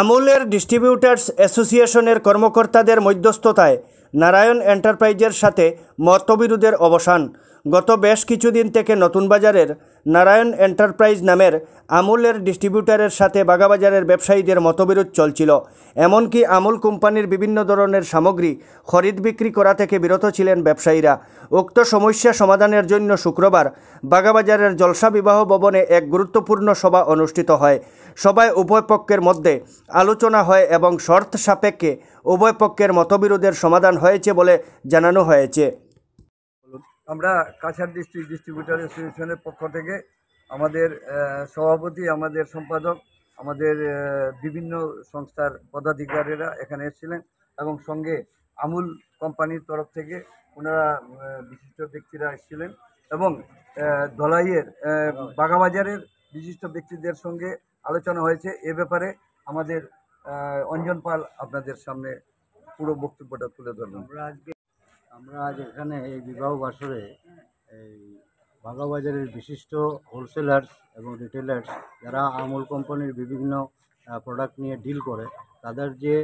আমুলের distributors অ্যাসোসিয়েশনের কর্মকর্তাদের মধ্যস্থতায় নারায়ণ এন্টারপ্রাইজের সাথে মতবিরোধের অবসান গত বেশ কিছুদিন থেকে নতুন বাজারের নারায়ণ এন্টারপ্রাইজ নামের আমুলের ডিস্ট্রিবিউটারের সাথে বাগাবাজারের ব্যবসায়ীদের মতবিরোধ চলছিল এমনকি আমুল কোম্পানির বিভিন্ন ধরনের সামগ্রী খরিদ বিক্রি করা থেকে বিরত ছিলেন ব্যবসায়ীরা উক্ত সমস্যা সমাধানের জন্য শুক্রবার বাগাবাজারের জলসা বিবাহ ভবনে এক গুরুত্বপূর্ণ সভা অনুষ্ঠিত হয় সবাই উভয় পক্ষের মধ্যে আলোচনা হয় এবং শর্ত সাপেক্ষে উভয় পক্ষের মতবিরোধের সমাধান হয়েছে বলে জানানো হয়েছে আমরা কাছাড় ডিস্ট্রিক্ট ডিস্ট্রিবিউটার অ্যাসোসিয়েশনের পক্ষ থেকে আমাদের সভাপতি আমাদের সম্পাদক আমাদের বিভিন্ন সংস্থার পদাধিকারীরা এখানে এসেছিলেন এবং সঙ্গে আমুল কোম্পানির তরফ থেকে ওনারা বিশিষ্ট ব্যক্তিরা এসেছিলেন এবং ধলাইয়ের বাগাবাজারের বিশিষ্ট ব্যক্তিদের সঙ্গে আলোচনা হয়েছে এ ব্যাপারে আমাদের অঞ্জন পাল আপনাদের সামনে পুরো বক্তব্যটা তুলে ধরবেন আমরা আজকে আমরা আজ এখানে এই বিবাহ বাসরে এই বাজারের বিশিষ্ট হোলসেলার্স এবং রিটেলার্স যারা আমুল কোম্পানির বিভিন্ন প্রোডাক্ট নিয়ে ডিল করে তাদের যে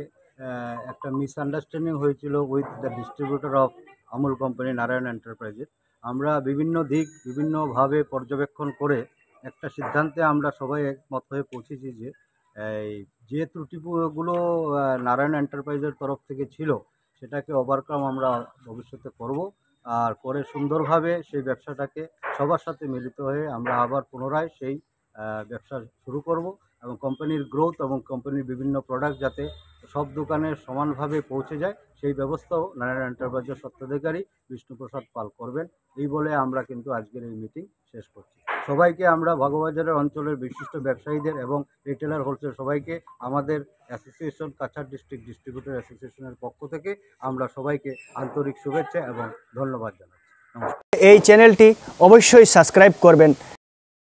একটা মিসআন্ডারস্ট্যান্ডিং হয়েছিল with the distributor of Amul company Narayan enterprises আমরা বিভিন্ন দিক বিভিন্নভাবে পর্যবেক্ষণ করে একটা সিদ্ধান্তে আমরা সবাই একমত হয়ে পৌঁছেছি যে এই যে ত্রুটিগুলো নারায়ণ এন্টারপ্রাইজের তরফ থেকে ছিল সেটাকে ওভারকাম আমরা ভবিষ্যতে করব আর করে সুন্দরভাবে সেই ব্যবসাটাকে সবার সাথে মিলিত হয়ে আমরা আবার পুনরায় সেই ব্যবসা শুরু করব এবং কোম্পানির গ্রোথ এবং কোম্পানির বিভিন্ন প্রোডাক্ট যাতে সব দোকানে সমানভাবে পৌঁছে যায় সেই ব্যবস্থাও নারায়ণ এন্টারপ্রাইজের স্বত্বাধিকারী বিষ্ণুপ্রসাদ পাল করবেন এই বলে আমরা কিন্তু আজকের এই মিটিং শেষ করছি সবাইকে আমরা ভগবাজারের অঞ্চলের বিশিষ্ট ব্যবসায়ীদের এবং রিটেলার হোলসেল সবাইকে আমাদের অ্যাসোসিয়েশন কাছাড় ডিস্ট্রিক্ট ডিস্ট্রিবিউটার অ্যাসোসিয়েশনের পক্ষ থেকে আমরা সবাইকে আন্তরিক শুভেচ্ছা এবং ধন্যবাদ জানাচ্ছি নমস্কার এই চ্যানেলটি অবশ্যই সাবস্ক্রাইব করবেন